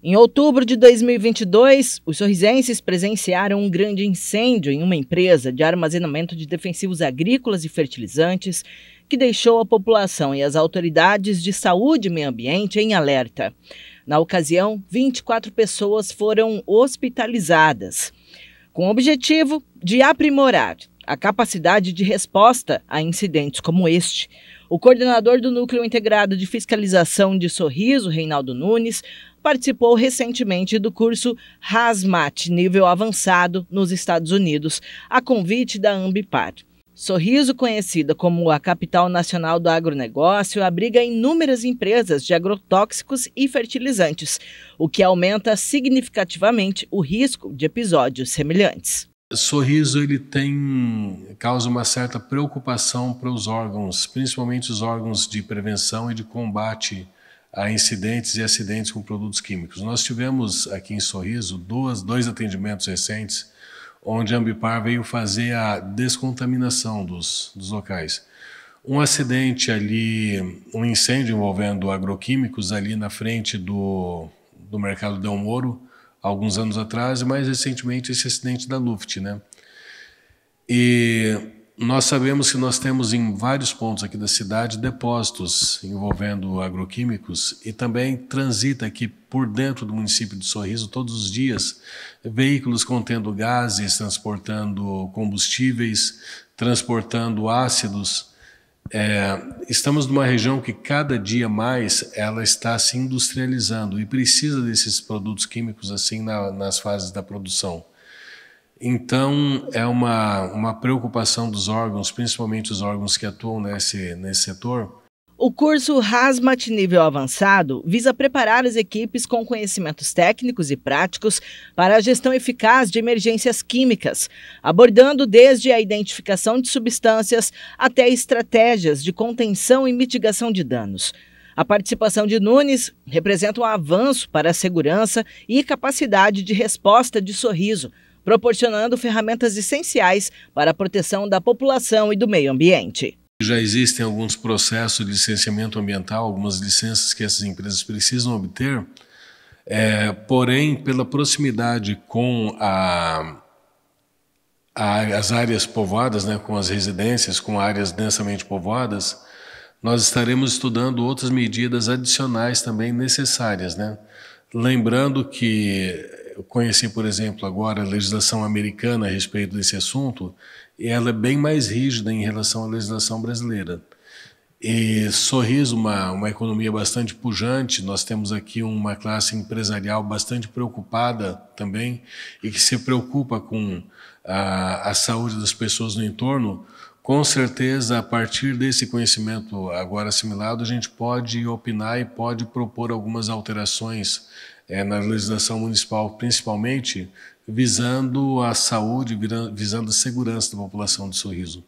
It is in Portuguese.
Em outubro de 2022, os sorrisenses presenciaram um grande incêndio em uma empresa de armazenamento de defensivos agrícolas e fertilizantes que deixou a população e as autoridades de saúde e meio ambiente em alerta. Na ocasião, 24 pessoas foram hospitalizadas, com o objetivo de aprimorar a capacidade de resposta a incidentes como este. O coordenador do Núcleo Integrado de Fiscalização de Sorriso, Reinaldo Nunes, participou recentemente do curso Hazmat, nível avançado, nos Estados Unidos, a convite da Ambipar. Sorriso, conhecida como a capital nacional do agronegócio, abriga inúmeras empresas de agrotóxicos e fertilizantes, o que aumenta significativamente o risco de episódios semelhantes. Sorriso ele tem causa uma certa preocupação para os órgãos, principalmente os órgãos de prevenção e de combate a incidentes e acidentes com produtos químicos. Nós tivemos aqui em Sorriso duas, dois atendimentos recentes onde a Ambipar veio fazer a descontaminação dos, dos locais. Um acidente ali, um incêndio envolvendo agroquímicos ali na frente do, do mercado Del Moro, alguns anos atrás, e mais recentemente esse acidente da Luft, né? E nós sabemos que nós temos em vários pontos aqui da cidade depósitos envolvendo agroquímicos e também transita aqui por dentro do município de Sorriso todos os dias veículos contendo gases, transportando combustíveis, transportando ácidos. É, estamos numa região que cada dia mais ela está se industrializando e precisa desses produtos químicos assim na, nas fases da produção. Então, é uma, uma preocupação dos órgãos, principalmente os órgãos que atuam nesse, nesse setor. O curso Hazmat Nível Avançado visa preparar as equipes com conhecimentos técnicos e práticos para a gestão eficaz de emergências químicas, abordando desde a identificação de substâncias até estratégias de contenção e mitigação de danos. A participação de Nunes representa um avanço para a segurança e capacidade de resposta de sorriso proporcionando ferramentas essenciais para a proteção da população e do meio ambiente. Já existem alguns processos de licenciamento ambiental, algumas licenças que essas empresas precisam obter, é, porém, pela proximidade com a, a, as áreas povoadas, né, com as residências, com áreas densamente povoadas, nós estaremos estudando outras medidas adicionais também necessárias. Né? Lembrando que eu conheci, por exemplo, agora a legislação americana a respeito desse assunto, e ela é bem mais rígida em relação à legislação brasileira. E Sorriso, uma, uma economia bastante pujante, nós temos aqui uma classe empresarial bastante preocupada também e que se preocupa com a, a saúde das pessoas no entorno, com certeza, a partir desse conhecimento agora assimilado, a gente pode opinar e pode propor algumas alterações é, na legislação municipal, principalmente visando a saúde, visando a segurança da população de Sorriso.